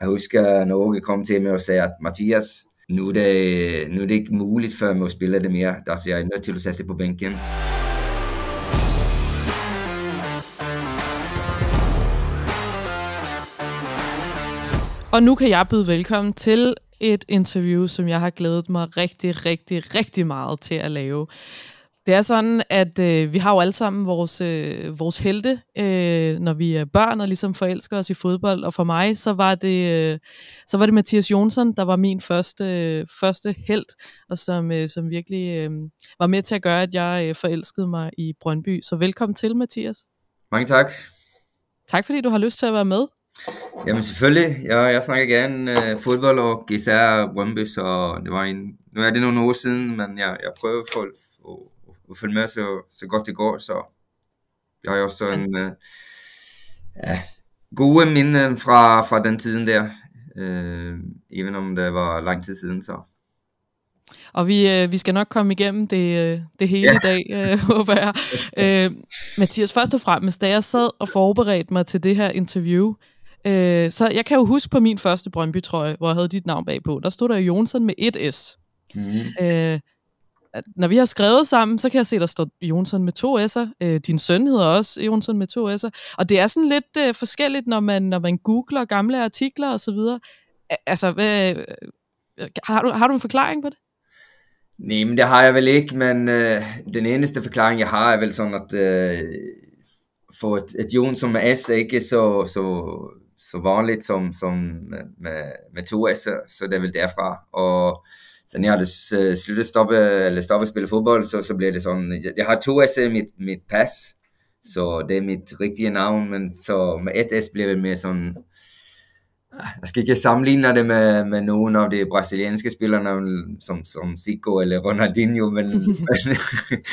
Jeg husker, at Norge kom til mig og sagde, at Mathias, nu er, det, nu er det ikke muligt for mig at spille det mere. siger jeg er nødt til at sætte det på bænken. Og nu kan jeg byde velkommen til et interview, som jeg har glædet mig rigtig, rigtig, rigtig meget til at lave. Det er sådan, at øh, vi har jo alle sammen vores, øh, vores helte, øh, når vi er børn og ligesom forelsker os i fodbold. Og for mig, så var det, øh, så var det Mathias Jonsson, der var min første, øh, første held, og som, øh, som virkelig øh, var med til at gøre, at jeg øh, forelskede mig i Brøndby. Så velkommen til, Mathias. Mange tak. Tak fordi du har lyst til at være med. Jamen selvfølgelig. Jeg, jeg snakker gerne øh, fodbold og især Brøndby, så det var en, nu er det nogle år siden, men jeg, jeg prøver folk og følge med så, så godt det går. Så jeg har også en, uh, uh, gode minder fra, fra den tiden der, uh, even om det var lang tid siden. Så. Og vi, øh, vi skal nok komme igennem det, øh, det hele yeah. i dag, øh, håber jeg. Øh, Mathias, først og fremmest, da jeg sad og forberedte mig til det her interview, øh, så jeg kan jo huske på min første Brøndby-trøje, hvor jeg havde dit navn bagpå, der stod der Jonsson med et S. Mm. Øh, at når vi har skrevet sammen, så kan jeg se, der står Jonsson med to S'er. Øh, din søn hedder også Jonsson med to S'er. Og det er sådan lidt øh, forskelligt, når man, når man googler gamle artikler og så videre. Altså, hvad, øh, har, du, har du en forklaring på det? Nej, men det har jeg vel ikke, men øh, den eneste forklaring, jeg har, er vel sådan, at øh, for et, et Jonsson med S er ikke så, så, så vanligt som, som med, med to S'er, så det er vel derfra. Og sen jag jeg hadde sluttet stoppe, eller stoppe å spille fotball, så, så ble det sånn Jeg har to S i mitt, mitt pass, så det er mitt riktige navn, men så med ett S blev det mer sånn ah, jeg skal ikke sammenligne det med, med nogen af de brasilianske spillere, som, som Zico eller Ronaldinho, men, men,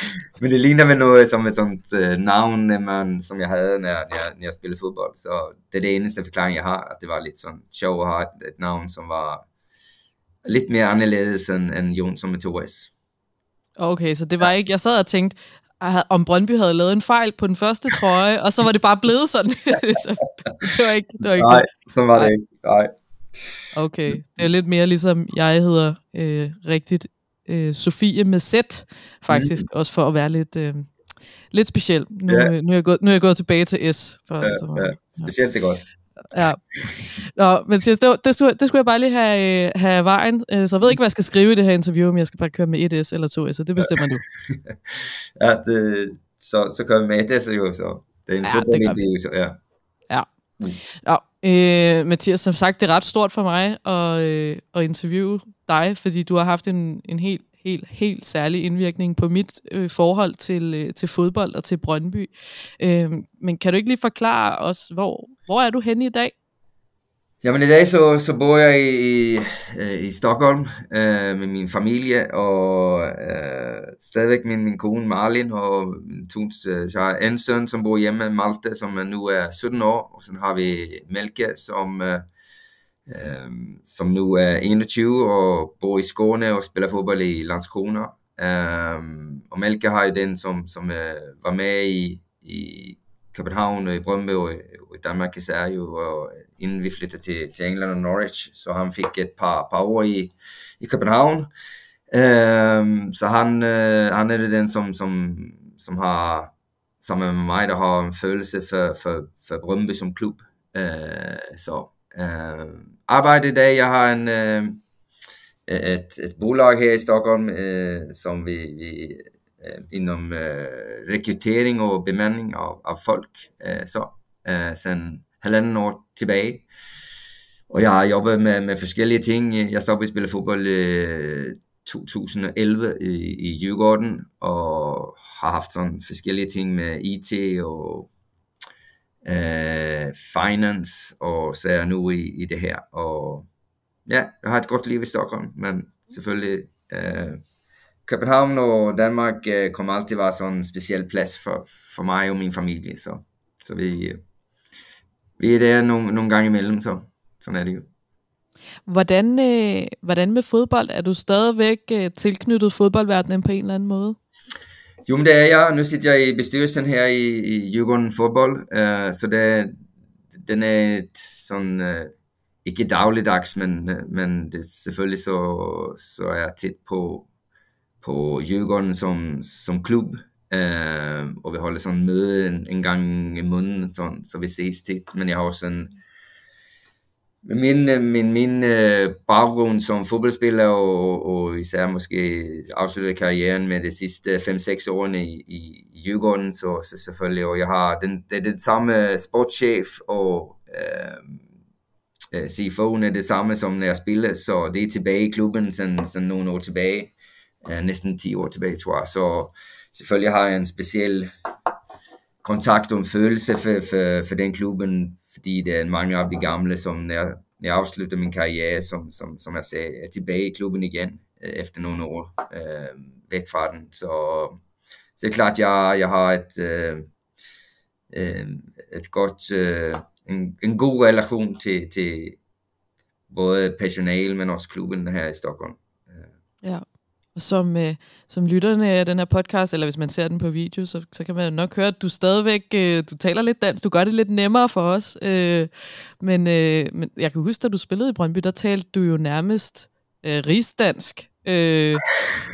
men det ligner med noget som et sånt uh, øh, navn, man, som jeg havde, når jeg, når jeg spillede fodbold. Så det er det eneste forklaring, jeg har, at det var lidt sådan sjovt at have et, et navn, som var lidt mere anderledes end, end Jon som Mathias. Okay, så det var ikke, jeg sad og tænkte, ah, om Brøndby havde lavet en fejl på den første trøje, og så var det bare blevet sådan. det var ikke, det var ikke Nej, det. så var det ikke. Nej. Okay, det er lidt mere ligesom, jeg hedder øh, rigtigt øh, Sofie med Z, faktisk, mm. også for at være lidt, øh, lidt speciel. Nu, ja. nu, er jeg gået, nu er jeg gået tilbage til S. For, ja, altså, ja. Specielt det godt. Ja. Nå, men det, det, skulle, det skulle jeg bare lige have, øh, have vejen. Øh, så jeg ved ikke, hvad jeg skal skrive i det her interview, om jeg skal bare køre med 1S eller 2S, så det bestemmer du. ja, det, så, så kører vi med 1S jo, så det er en ja, det idé, så ja. Ja. Mm. Nå, øh, Mathias, som sagt, det er ret stort for mig at, øh, at interviewe dig, fordi du har haft en, en helt helt, helt særlig indvirkning på mit øh, forhold til, øh, til fodbold og til Brøndby. Øh, men kan du ikke lige forklare os, hvor, hvor er du henne i dag? Jamen i dag så, så bor jeg i, i, øh, i Stockholm øh, med min familie og øh, stadigvæk min, min kone Marlin og min tuns, øh, så har en søn, som bor hjemme i Malte, som nu er 17 år, og så har vi Melke, som øh, øh, som nu er 21 og bor i Skåne og spiller fodbold i Landskrona. Um, og Melke har jo den, som, som uh, var med i, i København og i Brøndby og, og i Danmark især jo, og øh, inden vi flyttede til, til England og Norwich, så han fik et par, par år i, i København. Um, så han, uh, han er det den, som, som, som har, sammen med mig, der har en følelse for, for, for Brøndby som klub. Uh, så Øh, arbejde i dag. Jeg har en, øh, øh, et, et bolag her i Stockholm, øh, som vi, vi inom øh, øh rekrytering og bemanning af, af folk, øh, så øh, sen halvanden år tilbage. Og jeg har jobbet med, med forskellige ting. Jeg stoppede at spille fodbold øh, 2011 i, i Djurgården, og har haft sådan forskellige ting med IT og øh, finance og så er jeg nu i, i det her. Og ja, jeg har et godt liv i Stockholm, men selvfølgelig øh, København og Danmark øh, kommer altid være sådan en speciel plads for, for mig og min familie, så, så vi, øh, vi er der nogle, nogle gange imellem, så sådan er det jo. Hvordan, øh, hvordan med fodbold? Er du stadigvæk øh, tilknyttet fodboldverdenen på en eller anden måde? Jo, men det er jeg. Nu sitter jeg i bestyrelsen her i, i Djurgården Fodbold, uh, så det, den er et sådan, uh, ikke dagligdags, men, men det, selvfølgelig så, så er jeg titt på, på Djurgården som, som klub, uh, og vi holder sådan møde en, en gang i måneden, sådan, så vi ses tit, men jeg har også en men øh, Min, min, min øh, baggrund som fodboldspiller og, og især måske afsluttet karrieren med de sidste 5-6 år i, i Djurgården, så, så selvfølgelig, og jeg har den, det det samme sportschef og øh, øh CFO'en er det samme som når jeg spiller, så det er tilbage i klubben sådan, sådan nogle år tilbage, øh, næsten 10 år tilbage tror jeg, så selvfølgelig har jeg en speciel kontakt og en følelse for, for, for den klubben, fordi det er mange af de gamle, som når jeg, afslutter min karriere, som, som, som jeg sagde, er tilbage i klubben igen øh, efter nogle år øh, væk fra den. Så, så det er klart, jeg, jeg har et, øh, øh et godt, øh, en, en god relation til, til både personal, men også klubben her i Stockholm. Øh. Ja. Og som, øh, som lytterne af den her podcast, eller hvis man ser den på video, så, så kan man nok høre, at du stadigvæk øh, du taler lidt dansk. Du gør det lidt nemmere for os. Øh, men, øh, men jeg kan huske, da du spillede i Brøndby, der talte du jo nærmest øh, rigsdansk. Øh,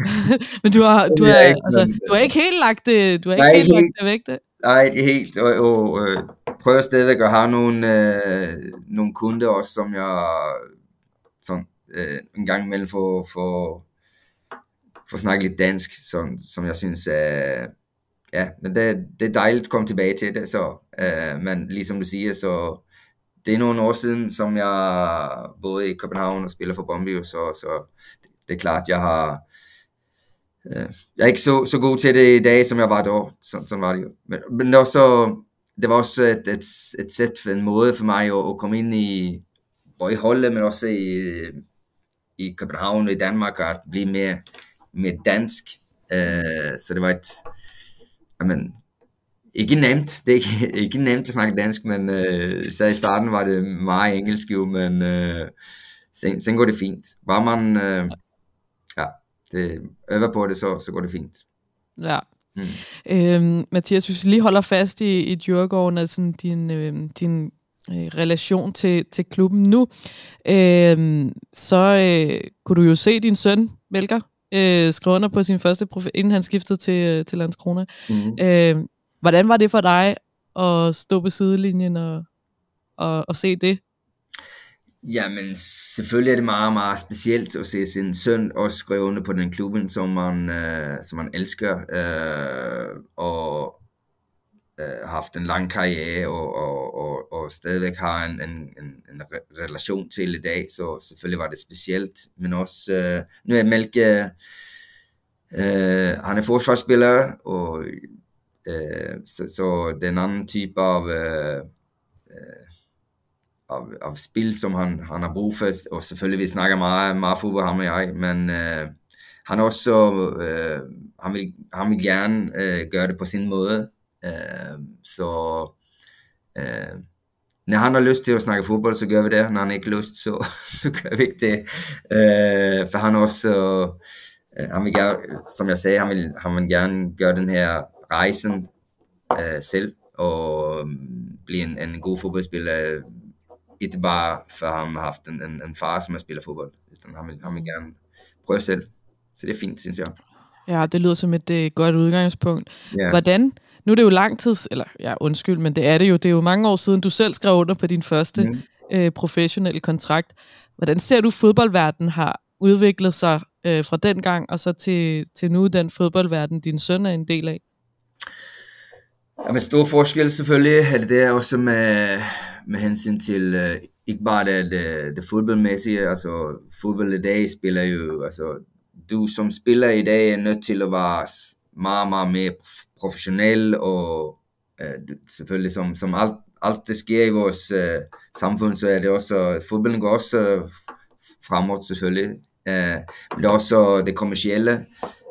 men du har, altså, du, har, altså, du har ikke helt lagt det, du har ikke Nej, helt lagt det væk. Det. Nej, helt. Og, og øh, prøver stadigvæk at have nogle, øh, nogle kunder også, som jeg sådan, øh, en gang imellem får, får får snakket lidt dansk, som, som jeg synes, øh, ja, men det, det er dejligt at komme tilbage til det, så, øh, men ligesom du siger, så det er nogle år siden, som jeg boede i København og spiller for Bombi, så, så det er klart, jeg har, øh, jeg er ikke så, så god til det i dag, som jeg var der, sådan, sådan var det jo, men, men også, det var også et, et, et sæt, en måde for mig at, at komme ind i, både i holdet, men også i, i København og i Danmark, at blive mere med dansk. Øh, så det var et, jamen, ikke nemt, det er ikke, ikke nemt at snakke dansk, men øh, så i starten var det meget engelsk jo, men øh, sen, sen går det fint. Var man, øh, ja, det, øver på det, så, så går det fint. Ja. Mm. Øhm, Mathias, hvis vi lige holder fast i, i Djurgården, altså din, øh, din øh, relation til, til klubben nu, øh, så øh, kunne du jo se din søn, Melker, øh, skrev under på sin første profil, inden han skiftede til, øh, til Landskrona. Mm. Øh, hvordan var det for dig at stå på sidelinjen og, og, og se det? Jamen, selvfølgelig er det meget, meget specielt at se sin søn også skrive under på den klubben, som man, øh, som man elsker. Øh, og øh, haft en lang karriere og, og, og, og stadigvæk har en, en, en en relation til i dag, så selvfølgelig var det specielt. Men også, øh, nu er Melke, øh, han er forsvarsspiller, og øh, så, så den anden type af, øh, øh, af, af spil, som han, han har brug for, og selvfølgelig vi snakker meget, meget fodbold, ham og jeg, men øh, han også, øh, han, vil, han vil gerne øh, gøre det på sin måde, Øhm, så øh, når han har lyst til at snakke fodbold, så gør vi det. Når han ikke har lyst, så, så gør vi ikke det. Øh, for han også, øh, han vil gerne, som jeg sagde, han vil, han vil gerne gøre den her rejsen øh, selv og øhm, blive en, en god fodboldspiller. Ikke bare for han har haft en, en, en far, som har spillet fodbold, utan han vil, han vil gerne prøve selv. Så det er fint, synes jeg. Ja, det lyder som et øh, godt udgangspunkt. Yeah. Hvordan nu er det jo lang tid, eller ja, undskyld, men det er det jo, det er jo mange år siden, du selv skrev under på din første ja. øh, professionelle kontrakt. Hvordan ser du, fodboldverdenen har udviklet sig øh, fra den gang og så til, til nu, den fodboldverden, din søn er en del af? Ja, med stor forskel selvfølgelig, det er også med, med hensyn til øh, ikke bare det, det, det fodboldmæssige, altså fodbold i dag spiller jo, altså du som spiller i dag er nødt til at være meget, meget mere professionel, og øh, selvfølgelig som, som alt, alt det sker i vores øh, samfund, så er det også, fodbolden går også øh, fremad selvfølgelig. Øh, men det er også det kommersielle,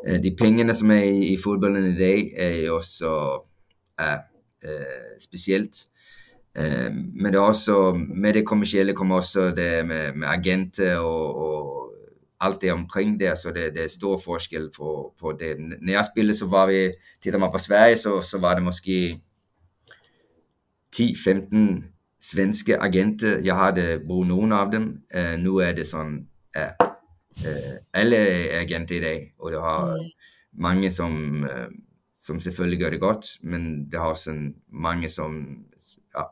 øh, de pengene, som er i, i fodbolden i dag, er også er, øh, specielt. Øh, men det er også, med det kommersielle kommer også det med, med agenter og, og alt det omkring det, så det, det er stor forskel på, på det. Når jeg spillede, så var vi, tittar man på Sverige, så, så var det måske 10-15 svenske agenter. Jeg havde brugt nogen af dem. Uh, nu er det sådan, uh, uh, alle er agenter i dag, og det har mm. mange, som, uh, som selvfølgelig gør det godt, men det har også mange, som ja,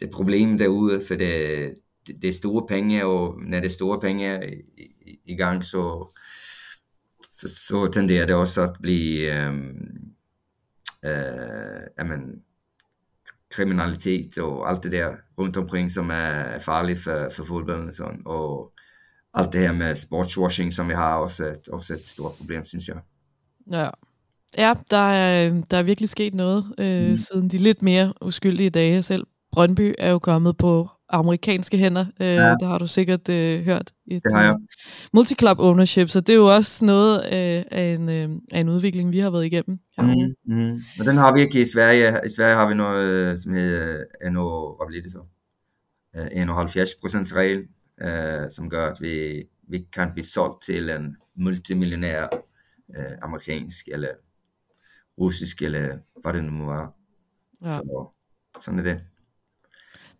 det er problem derude, for det, det er store penge, og når det er store penge i, i, gang, så, så, så tenderer det også at blive øhm, øh, øh, men, kriminalitet og alt det der rundt omkring, som er farligt for, for fodbold Og, sådan. og alt det her med sportswashing, som vi har, også et, også et stort problem, synes jeg. Ja. Ja, der er, der er virkelig sket noget øh, mm. siden de lidt mere uskyldige dage. Selv Brøndby er jo kommet på amerikanske hænder. Øh, ja. Det har du sikkert øh, hørt. Et, det har øh, jeg. Multi-club ownership, så det er jo også noget øh, af, en, øh, af en udvikling, vi har været igennem. Mm, mm. Og den har vi ikke i Sverige. I Sverige har vi noget, øh, som hedder NO, hvad bliver det så? 71% øh, regel, øh, som gør, at vi, vi kan blive solgt til en multimillionær øh, amerikansk eller russisk, eller hvad det nu var. Ja. Så sådan er det.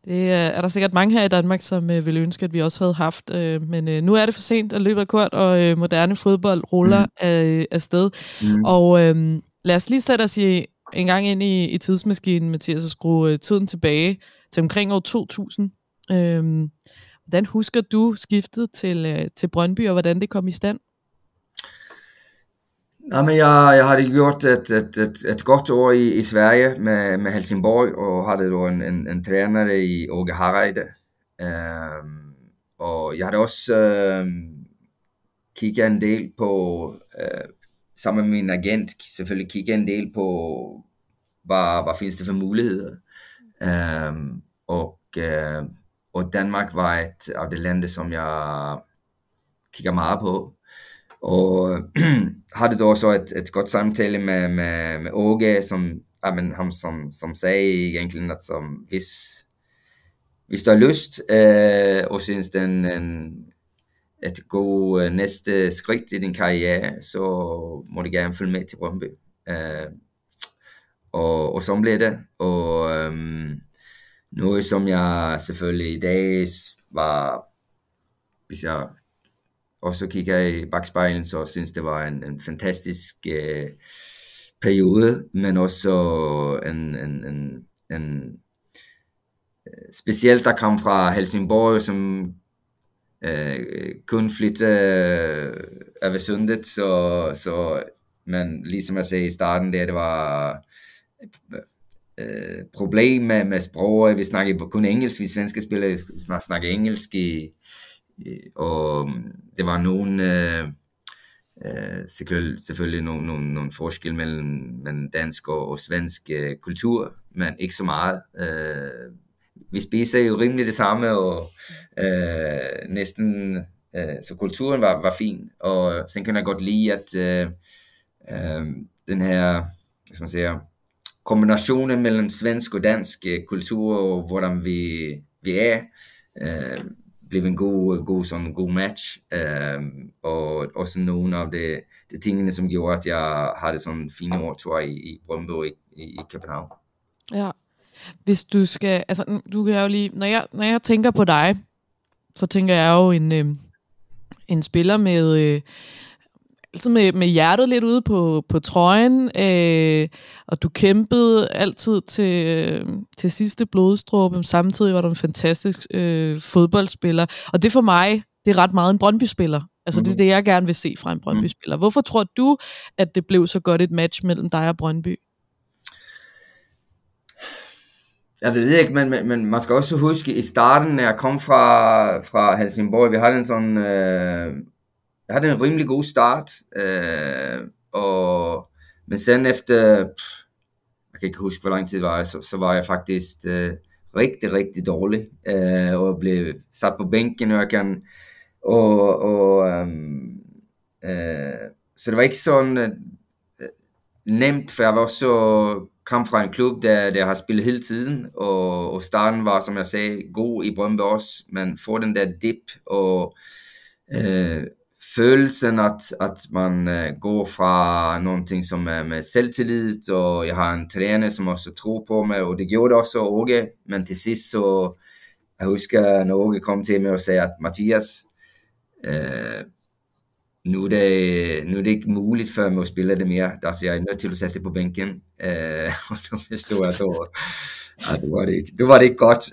Det øh, er der sikkert mange her i Danmark, som øh, ville ønske, at vi også havde haft. Øh, men øh, nu er det for sent, at løbe af kort, og øh, moderne fodbold ruller mm. af øh, sted. Mm. Og øh, lad os lige sætte os i, en gang ind i, i tidsmaskinen, Mathias, og skrue øh, tiden tilbage til omkring år 2000. Øh, hvordan husker du skiftet til, øh, til Brøndby, og hvordan det kom i stand? Nej, men jeg, jeg har gjort et, et, et, et godt år i, i Sverige med, med Helsingborg og havde då en, en, en træner i Åge Harreide. Um, og jeg har også um, kigget en del på, uh, sammen med min agent, selvfølgelig kigget en del på, hvad, hvad findes det for muligheder. Um, og, uh, og Danmark var et af de lande, som jeg kigger meget på. Og havde da også et, et godt samtale med, med, med Åge, som, ja, men ham som, som sagde egentlig, at som, hvis, hvis du har lyst, øh, og synes er en, et god øh, næste skridt i din karriere, så må du gerne følge med til Brøndby. Øh, og, og så blev det. Og øh, noget som jeg selvfølgelig i dag var, hvis jeg og så kigger jeg i bagspejlen, så synes det var en, en fantastisk øh, periode, men også en, en, en, en øh, specielt der kom fra Helsingborg, som øh, kun flytte øh, over sundet, så, så men ligesom jeg sagde i starten det, det var øh, problem med, med sprog, vi snakkede kun engelsk, vi svenske spillere snakker engelsk i Øh, og mm, det var nogen øh, øh selvfølgelig nogle, nogle, nogle forskel mellem, mellem dansk og, og svensk øh, kultur, men ikke så meget. Øh, vi spiser jo rimelig det samme, og øh, næsten, øh, så kulturen var, var fin, og sen kan jeg godt lide, at øh, øh, den her, hvad skal man siger, kombinationen mellem svensk og dansk øh, kultur, og hvordan vi, vi er, øh, blev en god, god, sån, god match. Um, og også nogle af av de, de tingene som gjorde att jag hade sån fin år tror jeg, i, i Brøndby i, i København. Ja. Hvis du skal, altså du kan jo lige, når jeg, når jeg tænker på dig, så tænker jeg jo en, øh, en spiller med, øh, altid med, med hjertet lidt ude på, på trøjen, øh, og du kæmpede altid til, øh, til sidste blodstråbe. Samtidig var du en fantastisk øh, fodboldspiller. Og det for mig, det er ret meget en Brøndby-spiller. Altså mm. det er mm-hmm. det, jeg gerne vil se fra en Brøndby-spiller. Mm. Hvorfor tror du, at det blev så godt et match mellem dig og Brøndby? jeg ved ikke, men, men, men man skal også huske, i starten, når jeg kom fra, fra Helsingborg, vi havde en sådan øh, jeg havde en rimelig god start, øh, og, men sen efter, pff, jeg kan ikke huske, hvor lang tid det var, så, så var jeg faktisk øh, rigtig, rigtig dårlig, øh, og blev sat på bænken, og jeg kan, og, og øh, øh, så det var ikke sådan øh, nemt, for jeg var også kom fra en klub, der, der har spillet hele tiden, og, og starten var, som jeg sagde, god i Brøndby også, men får den der dip, og øh, følelsen att, att man øh, går fra någonting som er øh, med selvtillit, og jeg har en træner, som også tror på mig, og det gjorde også Åge, men til sidst så, jeg husker, når Åge kom til mig og sagde, at Mathias, eh, nu er det, nu er det ikke muligt for mig at spille det mere. Altså, jeg er nødt til at sætte det på bænken. Øh, og nu forstår jeg så, at det var det ikke, det var det ikke godt.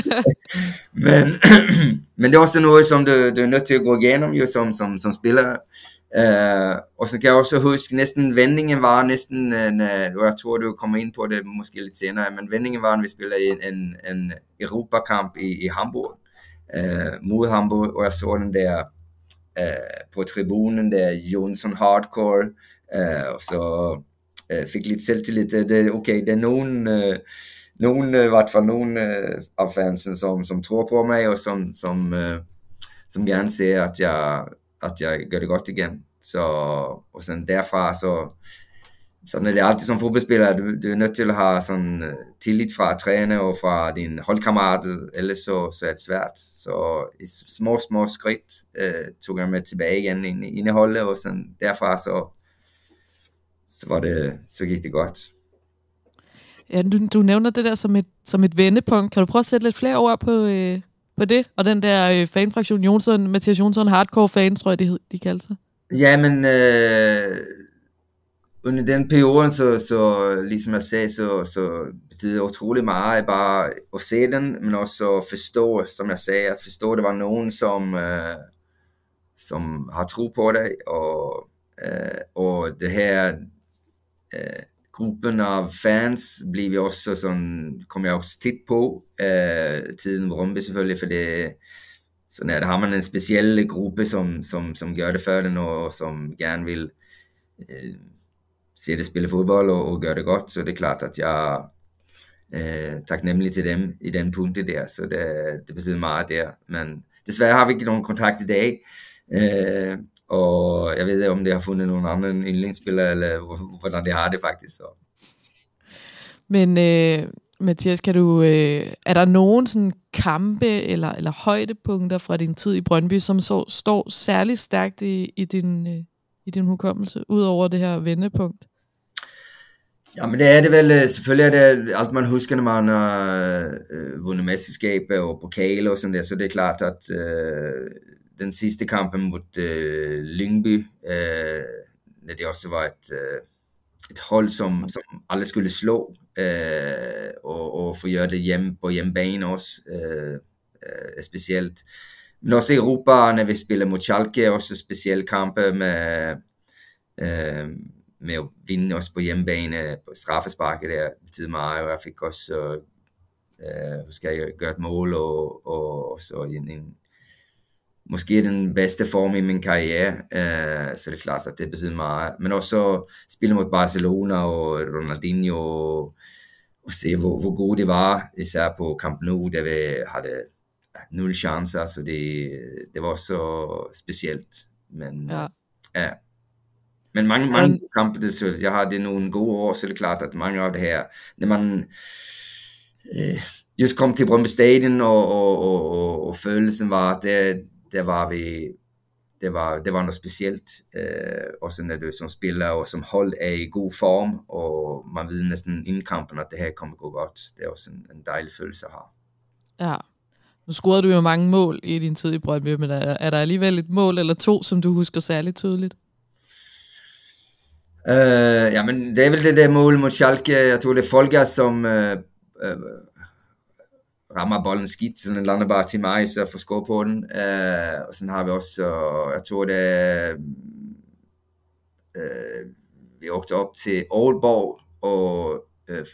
men, men det er også noget, som du, du er nødt til at gå igennem jo, som, som, som spiller. Øh, og så kan jeg også huske, næsten vendingen var næsten, en, øh, og øh, jeg tror, du kommer ind på det måske lidt senere, men vendingen var, at vi spillede en, en, en Europakamp i, i Hamburg, øh, mod Hamburg, og jeg så den der Eh, på tribunen, det är Jonsson Hardcore. Eh, och så eh, fick lite självtillit. det. okay, det är någon, någon, i vart fall någon av fansen som, som tror på mig och som, som, som gärna ser att jag, att jag gör det gott igen. Så, och sen därifrån så sådan er det alltid som fodboldspiller. Du, du er nødt til at have sådan øh, tillit fra træner og fra din holdkammerat, ellers så, så er det svært. Så i små, små skridt øh, tog jeg med tilbage igen i indeholdet, og sådan, derfra så, så, var det, så gik det godt. Ja, du, du nævner det der som et, som et vendepunkt. Kan du prøve at sætte lidt flere ord på, øh, på det? Og den der øh, fanfraktion Jonsson, Mathias Jonsson, hardcore fan, tror jeg, de, de kaldte sig. Ja, men øh, under den perioden, så, så ligesom jeg sagde, så, så betyder det utrolig meget bare at se den, men også forstå, som jeg sagde, at forstå, at det var nogen, som, øh, som har tro på det, og, øh, og det her øh, gruppen af fans blev vi også sådan, kom jeg også tit på, øh, tiden på vi selvfølgelig, for det, sådan her, der har man en speciel gruppe, som, som, som gør det for den, og som gerne vil øh, ser det spille fodbold og, og gør det godt, så det er klart, at jeg Eh, øh, tak nemlig til dem i den punkte der, så det, det betyder meget der. Men desværre har vi ikke nogen kontakt i dag, øh, og jeg ved ikke, om det har fundet nogen anden yndlingsspiller, eller hvordan det har det faktisk. Så. Men øh, Mathias, kan du, øh, er der nogen sådan kampe eller, eller højdepunkter fra din tid i Brøndby, som så står særlig stærkt i, i din, øh, i din hukommelse, ud over det her vendepunkt? Ja, men det er det vel, øh, selvfølgelig er det alt man husker, når man har øh, vundet mesterskaber og pokaler og sådan der, så det er klart, at øh, den sidste kampen mod øh, Lyngby, øh, det også var et, øh, et hold, som, som alle skulle slå, øh, og, og få gjort det hjemme på hjemmebane også, øh, øh, specielt. Øh, men også Europa, når vi spiller mod Schalke, også specielle kampe med, øh, med at vinde os på hjemmebane på straffesparket der betyder meget, og jeg fik også øh, husker øh, jeg gøre et mål, og, og, og så en, en, måske den bedste form i min karriere, øh, så det er klart, at det betyder meget. Men også spille mod Barcelona og Ronaldinho, og, og se, hvor, hvor gode det var, især på Camp Nou, der vi havde nul chans. Alltså det, det var så speciellt. Men, ja. ja. men många, många kamper, så jag hade nogle god år så det er klart att många av det här, när man eh, just kom till Bromby Stadion och, och, och, och, og känslan var att det, det var vi øh, det var, det var något speciellt. Eh, och sen när du som spelare och som håll er i god form och man vet nästan inden kampen att det här kommer gå godt. Det är också en, en dejlig følelse at have. Ja. Nu scorede du jo mange mål i din tid i Brøndby, men er, er der alligevel et mål eller to, som du husker særligt tydeligt? Øh, uh, ja, men det er vel det der mål mod Schalke. Jeg tror, det er Folga, som øh, uh, øh, uh, rammer bolden skidt, så den lander bare til mig, så jeg får score på den. Øh, og så har vi også, jeg tror, det er, øh, vi åkte op til Aalborg, og øh,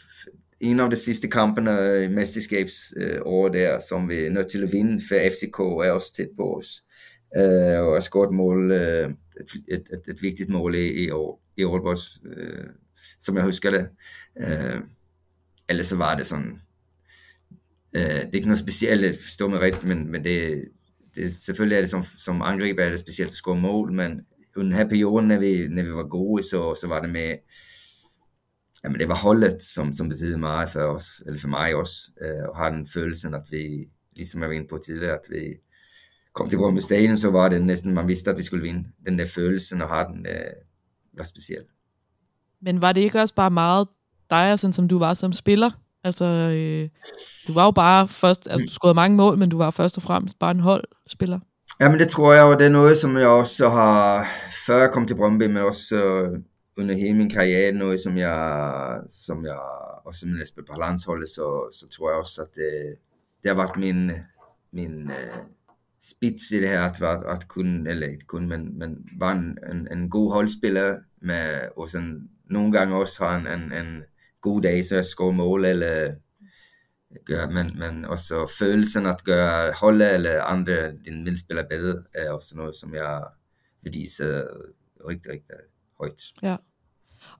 en af de sidste kampene i øh, mesterskabs øh, over der, som vi er nødt til at vinde, for FCK er også tæt på os. Øh, og har scoret mål, øh, et, et, et, et, vigtigt mål i, i, år, i Aalborgs, øh, som jeg husker det. Øh, ellers så var det sådan, øh, det er ikke noget specielt, forstå mig rigtigt, men, men det, det, selvfølgelig er det som, som angriber, er det specielt at score mål, men under her perioden, når vi, når vi var gode, så, så var det med, jamen det var holdet, som, som betyder meget for os, eller for mig også, øh, og har den følelse, at vi, ligesom jeg var inde på tidligere, at vi kom til Brøndby Stadion, så var det næsten, man vidste, at vi skulle vinde. Den der følelsen og har den, øh, var speciel. Men var det ikke også bare meget dig, sådan som du var som spiller? Altså, øh, du var jo bare først, altså du mm. scorede mange mål, men du var først og fremmest bare en holdspiller. Jamen det tror jeg, og det er noget, som jeg også har, før jeg kom til Brøndby, men også øh, under hele min karriere noget, som jeg, som jeg også som Lesbe på landsholdet, så, så tror jeg også, at det, øh, det har været min, min uh, øh, spids i det her, at, at, at kunne, eller ikke kun, men, men var en, en, en god holdspiller, med, og sådan, nogle gange også har en, en, en god dag, så jeg skår mål, eller gør, men, men også følelsen at gøre holde eller andre din medspiller bedre, er også noget, som jeg vil vise rigtig, rigtig højt. Ja.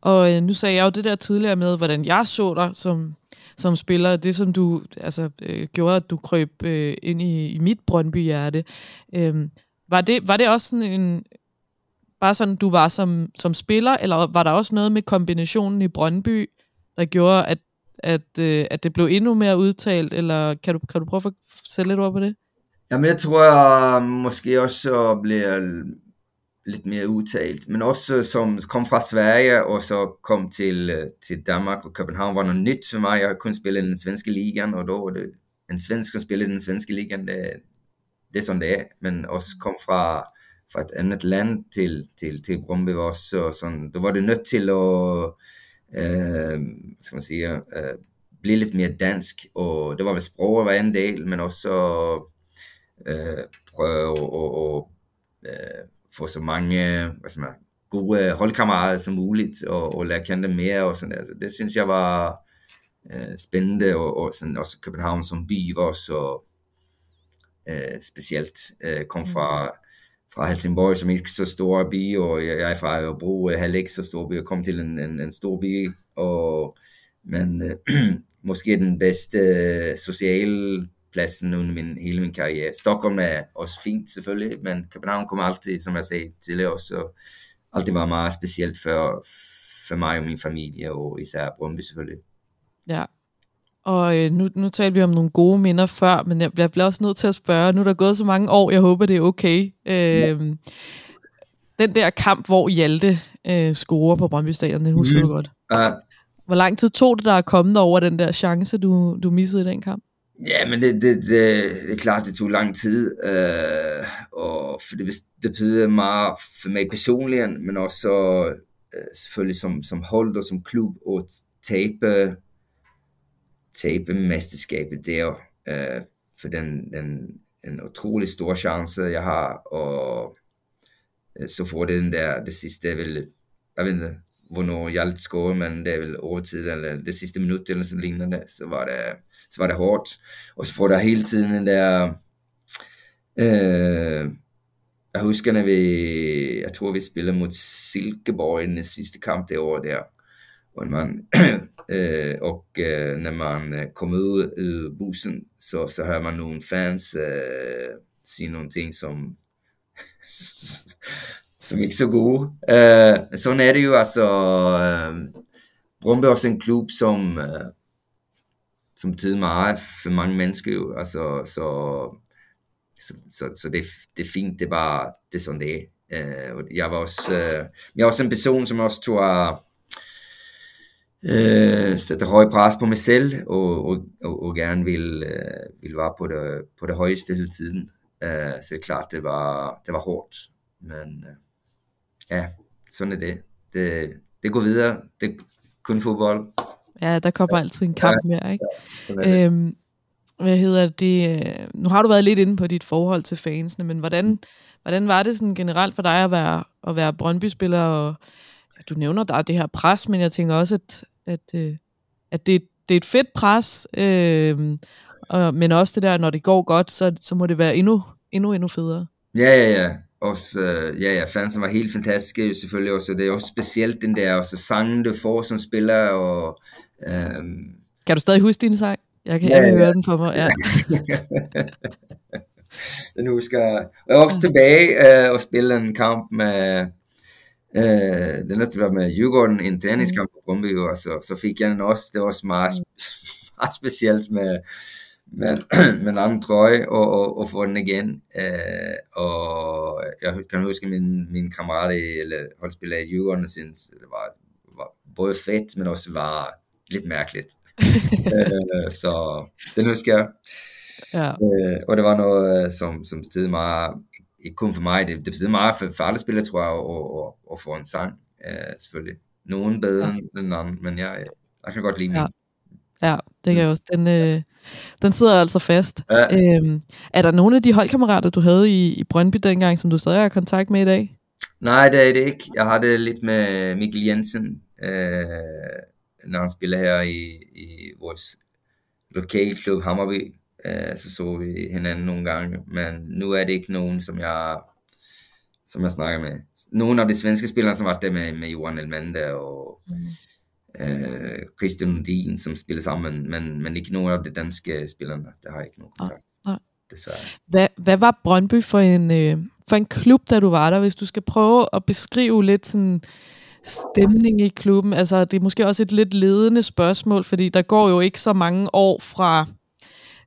Og øh, nu sagde jeg jo det der tidligere med, hvordan jeg så dig som, som spiller. Det, som du altså, øh, gjorde, at du krøb øh, ind i, i mit Brøndby-hjerte. Øh, var, det, var det også sådan en... Bare sådan, du var som, som spiller, eller var der også noget med kombinationen i Brøndby, der gjorde, at, at, øh, at det blev endnu mere udtalt? Eller kan du, kan du prøve at sætte lidt ord på det? Jamen, jeg tror jeg måske også bliver lidt mere udtalt, men også øh, som kom fra Sverige og så kom til, øh, til Danmark og København var noget nyt for mig. Jeg kunne spille i den svenske ligan, og då var det en svensk, som spille i den svenske ligan. Det, øh, det er sådan det er, men også kom fra, fra et andet land til, til, til Brøndby også, og sådan, Da var det nødt til at, øh, skal man sige, øh, blive lidt mere dansk, og det var vel sproget var en del, men også øh, prøve at, at, at, at få så mange hvad skal man, gode holdkammerater som muligt og, og lære kende dem mere og sådan der. Så altså, det synes jeg var øh, spændende og, og sådan, også København som by var så øh, specielt. Øh, kom fra, mm. fra Helsingborg, som ikke er så stor by, og jeg, jeg er fra Ørebro, øh, heller ikke så stor by, og kom til en, en, en stor by, og, men øh, måske den bedste øh, sociale pladsen under min, hele min karriere. Stockholm er også fint selvfølgelig, men København kommer altid, som jeg sagde tidligere også, altid var meget specielt for, for mig og min familie, og især Brøndby selvfølgelig. Ja, og øh, nu, nu talte vi om nogle gode minder før, men jeg, jeg bliver også nødt til at spørge, nu er der gået så mange år, jeg håber det er okay. Øh, ja. Den der kamp, hvor Hjalte øh, scorer på Brøndby Stadion, den husker mm. du godt. Uh. Hvor lang tid tog det der at komme over den der chance, du, du missede i den kamp? Ja, men det, det, det, det er klart, det tog lang tid, øh, og for det, det betyder meget for mig personligt, men også øh, selvfølgelig som, som hold og som klub at tabe, tabe mesterskabet der, øh, for den, den en utrolig stor chance, jeg har, og øh, så får det den der, det sidste, er vel, jeg ved ikke, hvornår aldrig scorer, men det er vel overtid, eller det sidste minut, eller sådan lignende, så var det, så var det hårdt. Og så får der hele tiden den der... Øh, jeg husker, når vi... Jeg tror, vi spillede mod Silkeborg i den sidste kamp det år der. Og, man, øh, og øh, når man øh, kommer ud af bussen, så, så hører man nogle fans øh, sige nogle ting, som, som ikke så gode. Øh, sådan er det jo, altså. Øh, Brøndby er også en klub, som... Øh, som betyder meget for mange mennesker. Jo. Altså, så, så, så, så det, det er fint, det er bare det er sådan, det er. Uh, jeg var også, uh, jeg er også en person, som også tog at uh, øh, sætte høj pres på mig selv, og, og, og, og gerne vil, uh, vil være på det, på det højeste hele tiden. Uh, så det er klart, det var, det var hårdt, men uh, ja, sådan er det. det. Det går videre, det er kun fodbold. Ja, der kommer ja. altid en kamp ja. mere, ikke? Ja, Øhm, hvad hedder det? Øh, nu har du været lidt inde på dit forhold til fansene, men hvordan, mm. hvordan var det sådan generelt for dig at være, at være Brøndby-spiller? Og, ja, du nævner, der det her pres, men jeg tænker også, at, at, øh, at det, det er et fedt pres, øh, og, men også det der, når det går godt, så, så må det være endnu, endnu, endnu federe. Ja, ja, ja. Også, øh, ja, ja, fansen var helt fantastiske jo selvfølgelig også. Det er også specielt den der også sang, du får som spiller, og Um, kan du stadig huske din sang? Jeg kan ja, høre ja. den for mig. Ja. den husker jeg. Jeg var også tilbage uh, og spille en kamp med, uh, den næste med Djurgården, en træningskamp på Brøndby, og så, så fik jeg den også. Det var også meget, meget specielt med, med, med en anden trøje og, og, og få den igen. Uh, og jeg kan huske min, min kammerat i, eller holdspiller i Djurgården, synes det var, var både fedt, men også var lidt mærkeligt. øh, så den husker jeg. Ja. Øh, og det var noget, øh, som, som betød meget, ikke kun for mig, det, det betød meget for, for alle spillere, tror jeg, og, og, og for en sang, øh, selvfølgelig. Nogen bedre ja. end anden, men jeg, jeg kan godt lide ja. min. Ja, det kan mm. jeg også. Den, øh, den sidder altså fast. Ja. Øhm, er der nogle af de holdkammerater, du havde i, i Brøndby dengang, som du stadig har kontakt med i dag? Nej, det er det ikke. Jeg har det lidt med Mikkel Jensen, øh, når han spillede her i, i vores lokalklub Hammarby, øh, så så vi hinanden nogle gange, men nu er det ikke nogen, som jeg som jeg snakker med. Nogle af de svenske spillere, som var der med, med Johan Elmende og mm. øh, Christian Nordin, som spiller sammen, men, men ikke nogen af de danske spillere, der har jag ikke nogen kontakt. Nej. Nej. Desværre. Hvad, hvad var Brøndby for en, øh, for en klub, da du var der, hvis du skal prøve at beskrive lidt sådan, øh, stemning i klubben? Altså, det er måske også et lidt ledende spørgsmål, fordi der går jo ikke så mange år fra,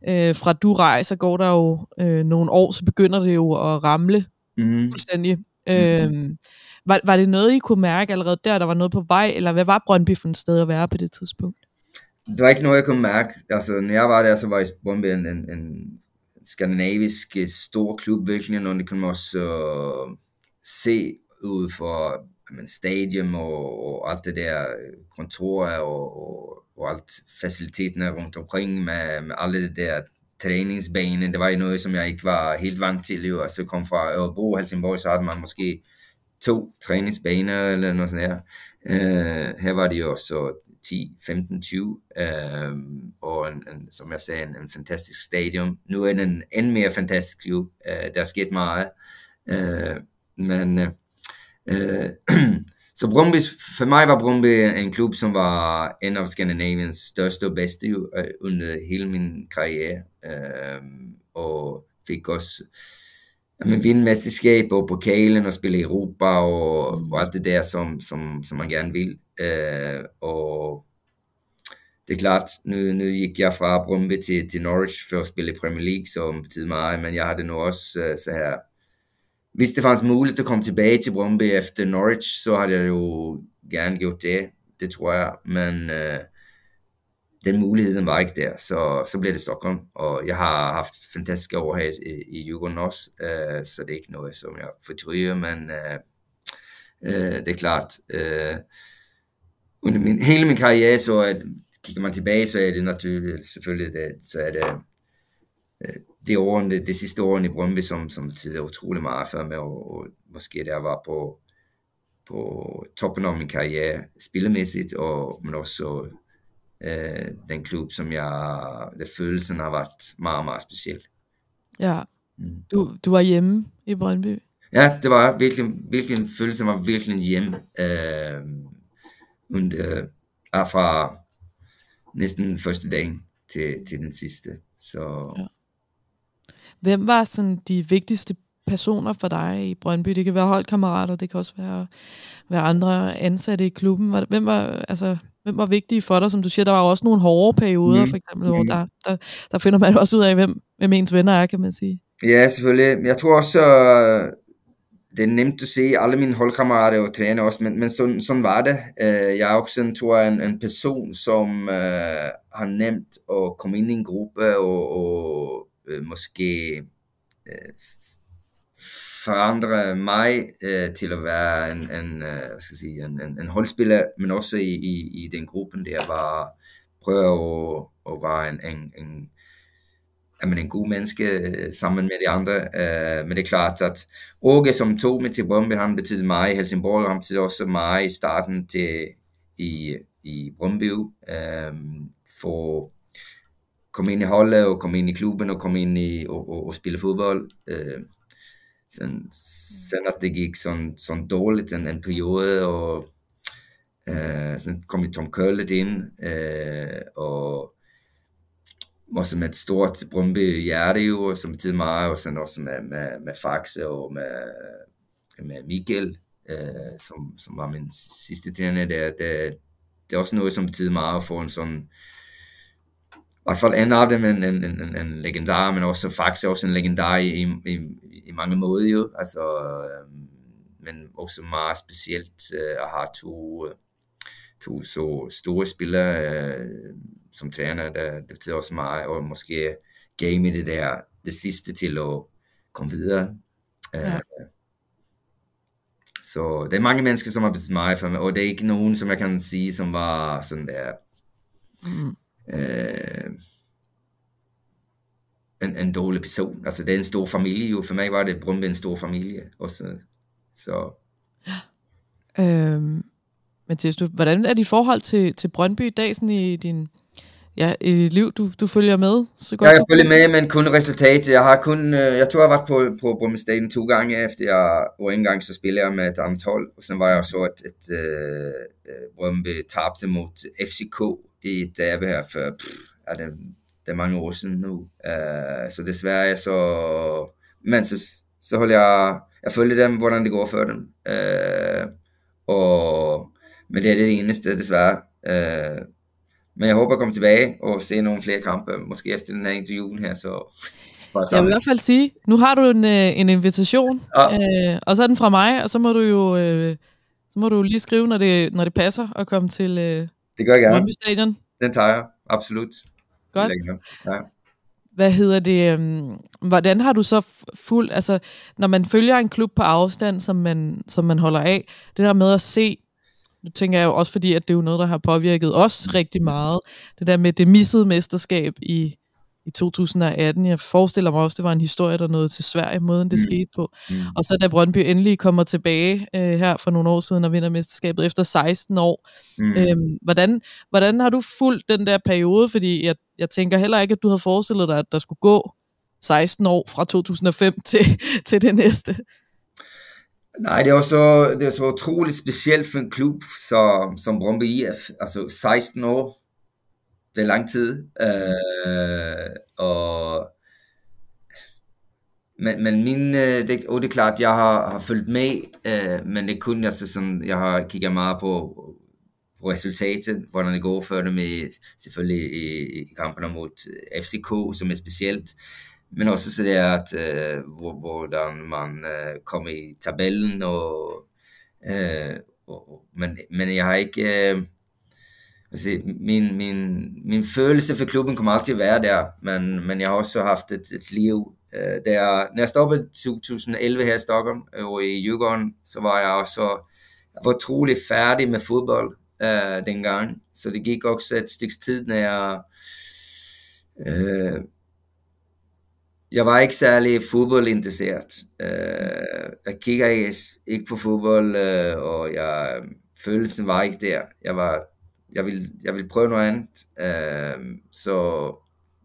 øh, fra du rejser, går der jo øh, nogle år, så begynder det jo at ramle mm. fuldstændig. Mm. Øh, var, var det noget, I kunne mærke allerede der, der var noget på vej, eller hvad var Brøndby for et sted at være på det tidspunkt? Det var ikke noget, jeg kunne mærke. Altså, når jeg var der, så var Brøndby en, en, en skandinavisk øh, stor klub, virkelig, og det kunne man også uh, se ud for men stadium og, og alt det der kontoret og, og, og alt faciliteterne rundt omkring med, med alle det der træningsbanen. Det var jo noget, som jeg ikke var helt vant til. Jo. Altså kom fra Ørebro og Helsingborg, så havde man måske to træningsbaner eller noget sådan her. Uh, her var det jo så 10, 15, 20, uh, og en, en, som jeg sagde, en, en fantastisk stadion. Nu er den en mere fantastisk klub. Uh, der er sket meget. Uh, men uh, Øh, så Brumby, for mig var Brumby en klub, som var en af Skandinaviens største og bedste øh, under hele min karriere. Øh, og fik også men vinde mesterskab og pokalen og spille i Europa og, mm. og alt det der, som, som, som man gerne vil. Øh, og det er klart, nu, nu gik jeg fra Brumby til, til Norwich for at spille i Premier League, som betyder meget, men jeg havde nu også øh, så her hvis det fanns muligt att komma tillbaka till Bromby efter Norwich så hade jag ju gärna gjort det. Det tror jag. Men øh, den muligheden var ikke der, så, så blev det Stockholm. Og jeg har haft fantastiske år her i, i Djurgården også, øh, så det er ikke noget, som jeg fortryder, men øh, øh, det er klart. Øh, under min, hele min karriere, så er, kigger man tilbage, så er det naturligt, selvfølgelig, det, så er det Øh, det, årene, det sidste årene i Brøndby, som, som betyder utrolig meget for mig, og, og måske der var på, på toppen af min karriere spillemæssigt, og, men også øh, den klub, som jeg, det følelsen har været meget, meget speciel. Ja, mm. du, du var hjemme i Brøndby? Ja, det var virkelig, virkelig en følelse, som var virkelig hjemme. Øh, under, fra næsten første dagen til, til den sidste. Så ja. Hvem var sådan de vigtigste personer for dig i Brøndby? Det kan være holdkammerater, det kan også være, være andre ansatte i klubben. Hvem var, altså, hvem var vigtige for dig? Som du siger, der var også nogle hårde perioder, mm. for eksempel, hvor mm. der, der, der finder man også ud af, hvem, hvem ens venner er, kan man sige. Ja, selvfølgelig. Jeg tror også, øh, det er nemt at se alle mine holdkammerater og træne også, men, men sådan, sådan var det. Øh, jeg er også en, tror jeg, en, en person, som uh, har nemt at komme ind i en gruppe og, og øh, måske øh, forandre mig øh, til at være en, en, øh, skal sige, en, en, en holdspiller, men også i, i, i den gruppen der var prøve at, at være en, en, en at man en god menneske øh, sammen med de andre. Øh, men det er klart, at Åge, som tog mig til Brøndby, han betød mig. Helsingborg, han betød også mig i starten til, i, i Brøndby. Øh, for komme ind i holdet og komme ind i klubben og komme ind i og, og, og spille fodbold. Øh, sen, sen at det gik sådan, sådan dårligt en, en periode, og øh, sen kom Tom Køllet ind, øh, og også med et stort Brøndby hjerte jo, som betyder meget, og sen også med, med, med Faxe og med, med Mikkel, øh, som, som var min sidste træner der. Det, det er også noget, som betyder meget at få en sådan hvert fald en af dem en, en, en, en legendar, men også faktisk også en legendar i, i, i mange måder jo. Altså, øhm, men også meget specielt øh, at have to, øh, to så store spillere øh, som træner, det, det betyder også meget, og måske game i det der, det sidste til at komme videre. Ja. Så det er mange mennesker, som har betydet meget for mig, og det er ikke nogen, som jeg kan sige, som var sådan der, mm Øh, en, en dårlig person. Altså det er en stor familie, og for mig var det Brøndby en stor familie også. Så. Øhm, Mathias, du, hvordan er dit forhold til, til Brøndby i dag sådan i din ja, i dit liv? Du, du følger med så godt? Ja, jeg følger med, men kun resultatet. Jeg har kun, øh, jeg tror jeg har været på, på Brøndby Stadion to gange, efter jeg, var en gang så spillede jeg med et andet hold, og så var jeg så, at, at uh, Brøndby tabte mod FCK i, da jeg blev her for, pff, er det, det er mange år siden nu. Uh, så desværre så, men så, så holder jeg, jeg følger dem, hvordan det går for dem. Uh, og, men det er det eneste, desværre. Uh, men jeg håber at komme tilbage og se nogle flere kampe, måske efter den her interview her, så jeg vil i hvert fald sige, nu har du en, en invitation, ja. øh, og så er den fra mig, og så må du jo øh, så må du lige skrive, når det, når det passer, at komme til, det gør jeg gerne. Brøndby Stadion? Den tager jeg, absolut. Godt. Ja. Hvad hedder det? Um, hvordan har du så fuld, altså når man følger en klub på afstand, som man, som man holder af, det der med at se, nu tænker jeg jo også fordi, at det er jo noget, der har påvirket os rigtig meget, det der med det missede mesterskab i i 2018. Jeg forestiller mig også, det var en historie, der nåede til Sverige, måden det mm. skete på. Mm. Og så da Brøndby endelig kommer tilbage øh, her for nogle år siden og vinder mesterskabet efter 16 år. Mm. Øhm, hvordan, hvordan har du fulgt den der periode? Fordi jeg, jeg tænker heller ikke, at du havde forestillet dig, at der skulle gå 16 år fra 2005 til, til det næste. Nej, det er så, det er så utroligt specielt for en klub som, som Brøndby IF. Altså 16 år, det er lang tid. Øh, og men, men min, øh, det, oh, det er klart, jeg har, har følt med, øh, men det kun, altså sådan, jeg har kigget meget på, på resultatet, hvordan det går for dem, i, selvfølgelig i, i kampen mod FCK, som er specielt, men også så det at, øh, hvordan man øh, kommer i tabellen, og, øh, og, men, men jeg har ikke, øh, Altså, min, min, min følelse for klubben kommer altid være der, men, men jeg har også haft et, et liv uh, der. Når jeg stoppede 2011 her i Stockholm og øh, i Djurgården, så var jeg også jeg var utrolig færdig med fodbold uh, dengang. Så det gik også et stykke tid, når jeg... Uh, jeg var ikke særlig fodboldinteresseret. Uh, jeg kigger ikke, ikke på fodbold, uh, og jeg, følelsen var ikke der. Jeg var jeg vil, jeg vil prøve noget andet. Øh, så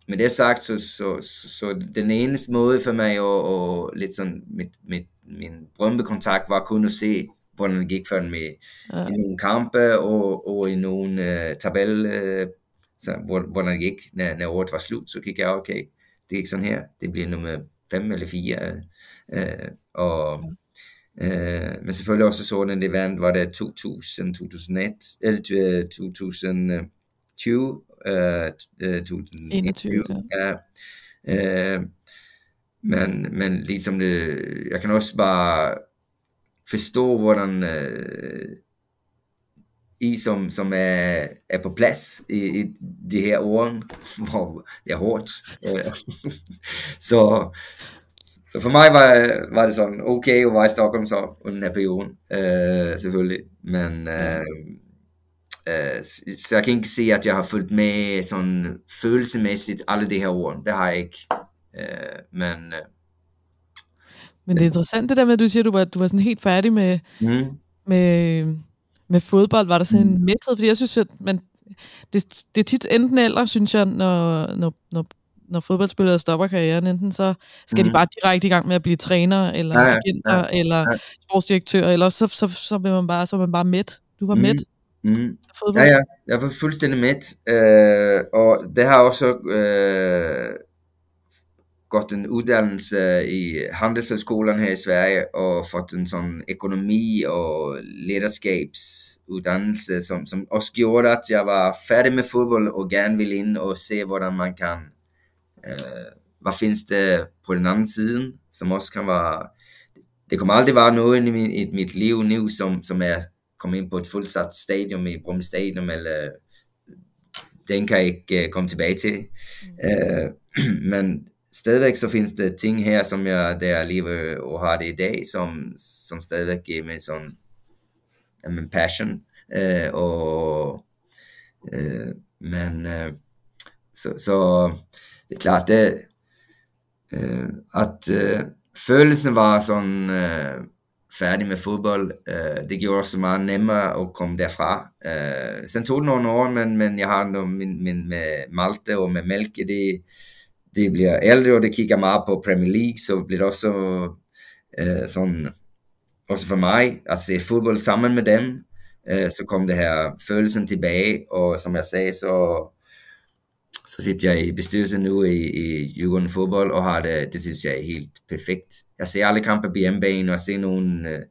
med det sagt, så, så, så, så den eneste måde for mig og, og lidt sådan mit, mit, min kontakt var kun at se, hvordan det gik for med ja. i nogle kampe og, og i nogle øh, tabelle, øh, så, hvor, hvordan det gik, når, når året var slut, så gik jeg, okay, det gik sådan her, det bliver nummer fem eller fire, øh, øh og Øh, men selvfølgelig også sådan den event, var det 2000, 2001, eller 2020, øh, 2021. Øh, øh, øh, ja. Øh, men, men ligesom det, jeg kan også bare forstå, hvordan øh, I som, som er, er på plads i, i de her år, hvor det er hårdt. så så for mig var, var det sådan, okay, at være i Stockholm så under den periode, øh, selvfølgelig. Men øh, øh, så jeg kan ikke se, at jeg har fulgt med sådan følelsemæssigt alle de her år. Det har jeg ikke. Øh, men øh, men det er interessant det der med, at du siger, at du var, du var sådan helt færdig med, mm. med, med fodbold. Var der sådan en mæthed? Mm. Fordi jeg synes, at man, det, det er tit enten eller, synes jeg, når, når, når når fodboldspillere stopper karrieren, enten så skal mm. de bare direkte i gang med at blive træner, eller ja, ja, agenter, ja, eller ja. sportsdirektør, eller så, så, så, vil man bare, så man bare mæt. Du var mm. mæt. Mm. Fodbold. Ja, ja, jeg var fuldstændig mæt, øh, og det har også øh, gått en uddannelse i Handelshögskolan her i Sverige og fått en sån ekonomi och uddannelse, som, som også gjorde att jag var färdig med fotboll och gärna ville in och se hvordan man kan Uh, hvad findes det på den anden side, som også kan være... Det kommer aldrig være noget i min, i mit liv nu, som, som er kommet ind på et fuldsat stadium i Brumby Stadium, eller øh, den kan jeg ikke uh, komme tilbage til. Mm. Uh, men stadigvæk så findes det ting her, som jeg, der er lige og har det i dag, som, som stadigvæk giver mig sådan en passion. Uh, og, uh, men uh, så, så det er klart, det, eh, at øh, følelsen var sådan øh, færdig med fodbold, eh, det gjorde også meget nemmere at komme derfra. Øh, sen tog det nogle år, men, men jeg har nu min, min, med Malte og med Melke, de, de bliver ældre, og det kigger meget på Premier League, så bliver det også eh, sådan, også for mig, at se fodbold sammen med dem, øh, så kom det her følelsen tilbage, og som jeg sagde, så så sitter jeg i bestyrelsen nu i, i Djurgården Fodbold, og har det, det synes jeg er helt perfekt. Jeg ser alle kampe på hjemmebane, og jeg ser nogle øh,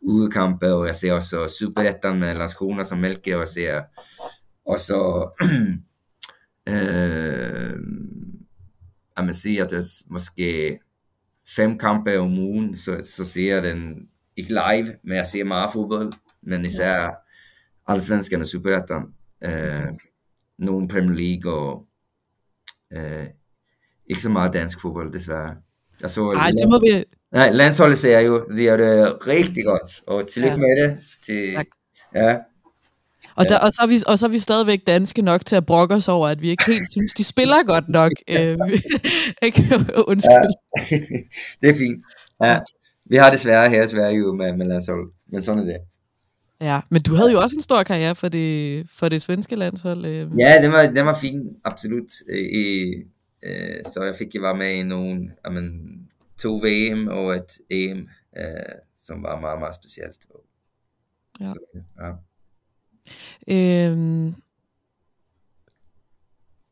udekampe, og jeg ser også Superettan med Landskrona som Melke, og jeg ser også øh, jeg vil sige, at det er måske fem kampe om ugen, så, så ser jeg den ikke live, men jeg ser meget fodbold, men især alle svenskerne Superettan. Øh, nogen Premier League og øh, ikke så meget dansk fodbold, desværre. Jeg så, Ej, det må vi... Nej, landsholdet ser jo, de er det rigtig godt, og tillykke ja. med det. Til, tak. Ja, og, der, og, så er vi, og så er vi stadigvæk danske nok til at brokke os over, at vi ikke helt synes, de spiller godt nok. Øh, ikke? Undskyld. Ja. Det er fint. Ja. Vi har desværre her i Sverige jo med, med landsholdet, men sådan er det. Ja, men du havde jo også en stor karriere for det, for det svenske landshold. Øh. Ja, det var, det var fin, absolut. Øh, I, øh, så jeg fik jo være med i nogle, mean, to VM og et EM, øh, som var meget, meget specielt. Ja. Så, ja. Øh,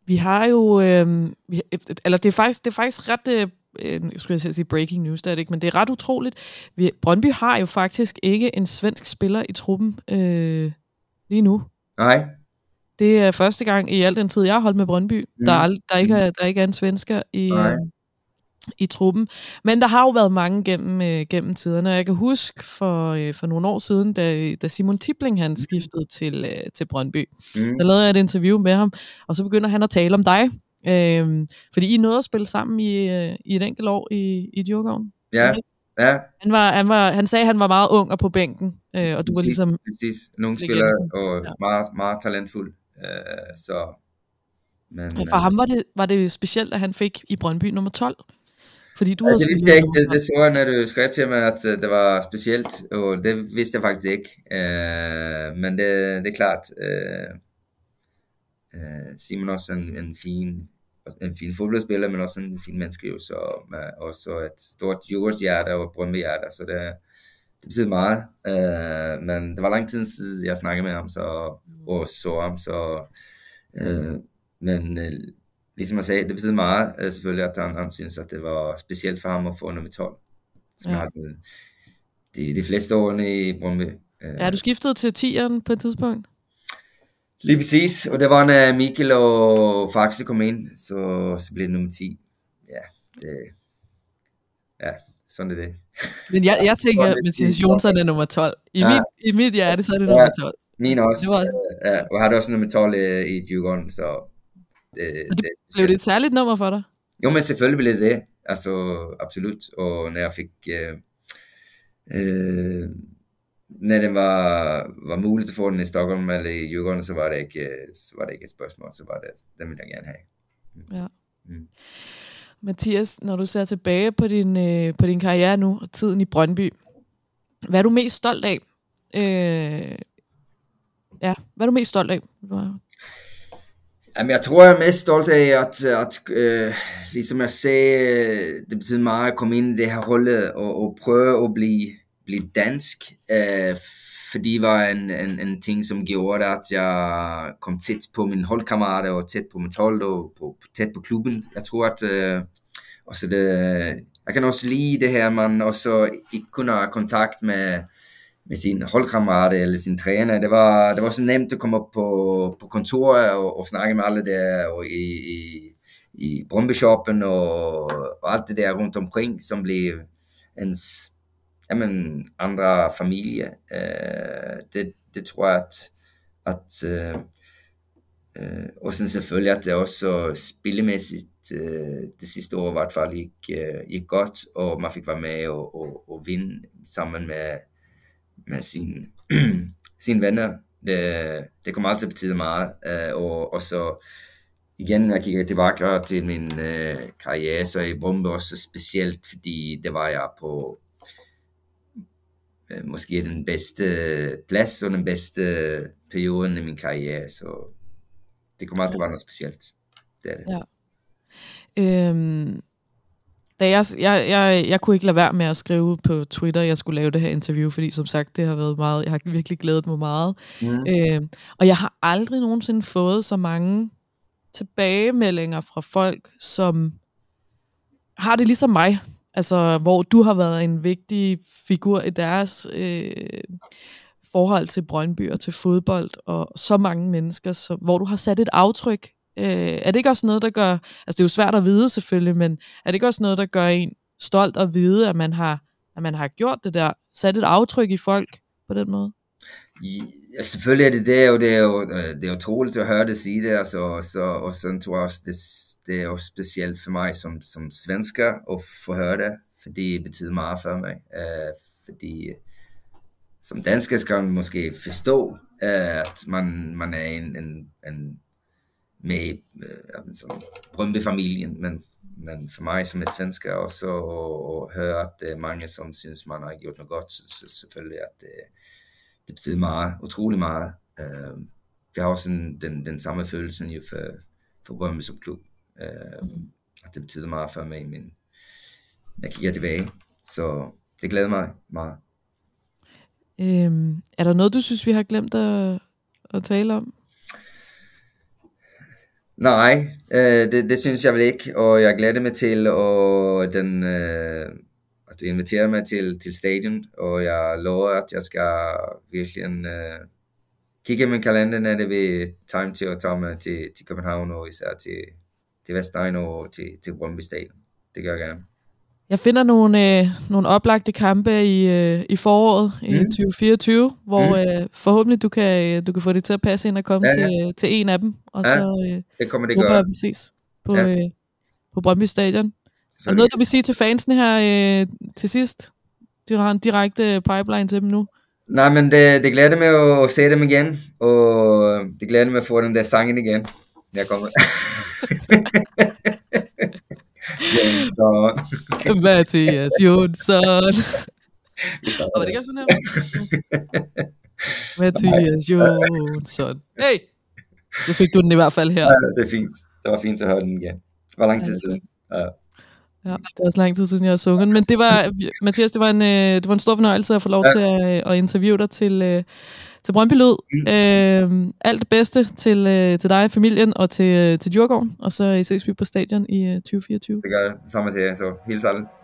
vi har jo, øh, vi, eller det er faktisk, det er faktisk ret øh, øh, skulle jeg sige breaking news, der er det ikke, men det er ret utroligt. Vi, Brøndby har jo faktisk ikke en svensk spiller i truppen øh, lige nu. Nej. Det er første gang i al den tid, jeg har holdt med Brøndby, mm. der, er, der, ikke mm. er, der ikke er en svensker i, øh, i truppen. Men der har jo været mange gennem, øh, gennem tiderne, jeg kan huske for, øh, for nogle år siden, da, da Simon Tibling han mm. skiftede til, øh, til Brøndby, mm. der lavede jeg et interview med ham, og så begynder han at tale om dig. Øhm, fordi I nåede at spille sammen i, øh, i et enkelt år i, i Djurgården. Ja, ja. Han, var, han, var, han sagde, at han var meget ung og på bænken, øh, og du var ligesom... Præcis, nogle spillere og ja. meget, meget talentfuld, øh, så... Men, og for øh, ham var det, var det specielt, at han fik i Brøndby nummer 12. Fordi du ja, det vidste jeg ikke. Det, det så jeg, når du skrev til mig, at øh, det var specielt, og det vidste jeg faktisk ikke. Øh, men det, det er klart, øh, øh Simon også en, en fin Altså, en fin fodboldspiller, men også en fin menneske, jo, så, med øh, også et stort jordshjerte og Brøndby så det, det betyder meget. Uh, men det var lang tid siden, jeg snakkede med ham, så, mm. og så ham, så... Øh, men uh, ligesom jeg sagde, det betyder meget uh, selvfølgelig, at han, han synes, at det var specielt for ham at få nummer 12, som ja. jeg havde de, de fleste årene i Brøndby. Uh, ja, du skiftede til 10'eren på et tidspunkt. Lige præcis, og det var når Mikkel og Faxe kom ind, så, så blev det nummer 10. Ja, det, ja sådan er det. Men jeg, jeg tænker, at Mathias Jonsson er nummer 12. I, ja. mit, I mit hjerte, så er det ja. nummer 12. Min også. Det var... ja, og har det også nummer 12 øh, i Djurgården, så... Det, øh, så det, det, blev det et særligt nummer for dig? Jo, men selvfølgelig blev det det. Altså, absolut. Og når jeg fik... Øh, øh, når det var, var muligt at få den i Stockholm eller i Djurgården, så var det ikke, så var det ikke et spørgsmål, så var det, den ville jeg gerne have. Mm. Ja. Mm. Mathias, når du ser tilbage på din, øh, på din karriere nu og tiden i Brøndby, hvad er du mest stolt af? Øh, ja, hvad er du mest stolt af? Jamen, jeg tror, jeg er mest stolt af, at, at øh, ligesom jeg sagde, øh, det betyder meget at komme ind i det her rolle og, og prøve at blive blive dansk, øh, fordi det var en, en, en ting, som gjorde, at jeg kom tæt på min holdkammerater og tæt på mit hold og på, tæt på klubben. Jeg tror, at øh, også det, øh, jeg kan også lide det her, man også ikke kunne have kontakt med, med sin holdkammerat eller sin træner. Det var, det var så nemt at komme op på, på kontoret og, og snakke med alle der og i, i, i Brøndby-shoppen og, og alt det der rundt omkring, som blev ens jamen, andre familie. Øh, det, det tror jeg, at, at øh, øh og så selvfølgelig, at det også spillemæssigt øh, det sidste år i hvert fald gik, øh, gik godt, og man fik være med og, og, og vinde sammen med, med sin, sine venner. Det, det kommer altid betyde meget, øh, og, og så igen, når jeg kigger tilbage til min øh, karriere, så er Brøndby også specielt, fordi det var jeg på Øh, måske den bedste plads og den bedste periode i min karriere, så det kommer aldrig ja. være noget specielt. Det er det. Ja. Øhm, da jeg, jeg, jeg, jeg kunne ikke lade være med at skrive på Twitter, at jeg skulle lave det her interview, fordi som sagt, det har været meget, jeg har virkelig glædet mig meget. Mm. Øhm, og jeg har aldrig nogensinde fået så mange tilbagemeldinger fra folk, som har det ligesom mig. Altså, hvor du har været en vigtig figur i deres øh, forhold til Brøndby og til fodbold og så mange mennesker, så, hvor du har sat et aftryk. Øh, er det ikke også noget, der gør... Altså, det er jo svært at vide selvfølgelig, men er det ikke også noget, der gør en stolt at vide, at man har, at man har gjort det der, sat et aftryk i folk på den måde? Ja, selvfølgelig er det det, og det er, jo, øh, det er utroligt at høre det sige det. Altså, og, så, og sådan tror jeg også, det, det er også specielt for mig som, som svensker at få høre det, for det betyder meget for mig. Uh, fordi øh, som dansker skal man måske forstå, uh, at man, man er en, en, en med uh, som Brøndby-familien, men, men for mig som er svensker, og så høre, at det er mange, som synes, man har gjort noget godt, så, så selvfølgelig, at det uh, det betyder meget, utrolig meget. Øh, vi har også den, den samme følelse jo for, for Brømme som klub. Øh, mm. at det betyder meget for mig, men jeg kigger tilbage, så det glæder mig meget. Øhm, er der noget, du synes, vi har glemt at, at tale om? Nej, øh, det, det synes jeg vel ikke, og jeg glæder mig til og den, øh, at altså, du inviterer mig til, til stadion, og jeg lover, at jeg skal virkelig uh, kigge i min kalender, når det er time til at tage mig til, til København, og især til, til Vestegn og til, til Brøndby Stadion. Det gør jeg gerne. Jeg finder nogle, øh, nogle oplagte kampe i, øh, i foråret mm. i 2024, hvor mm. øh, forhåbentlig du kan, øh, du kan få det til at passe ind og komme ja, ja. Til, øh, til en af dem. Og ja, så øh, det kommer det håber, at vi ses på, ja. øh, på Brøndby Stadion der noget, du vil sige til fansene her øh, til sidst? Du har en direkte øh, pipeline til dem nu. Nej, men det, det glæder mig at se dem igen, og det glæder mig at få den der sangen igen. Jeg kommer. Mathias Jonsson. Hvad det ikke sådan her? Mathias Jonsson. Hey! Nu fik du den i hvert fald her. Ja, det er fint. Det var fint at høre den igen. Hvor lang tid siden? Ja. Ja, det er også lang tid siden, jeg har sunget. Men det var, Mathias, det var en, øh, det var en stor fornøjelse at få lov ja. til at, øh, at interviewe dig til, øh, til Brøndby Lød. Mm. Øh, alt det bedste til, til dig, familien og til, til Djurgården. Og så ses vi på stadion i 2024. Det gør det. Samme til jer, så helt særligt.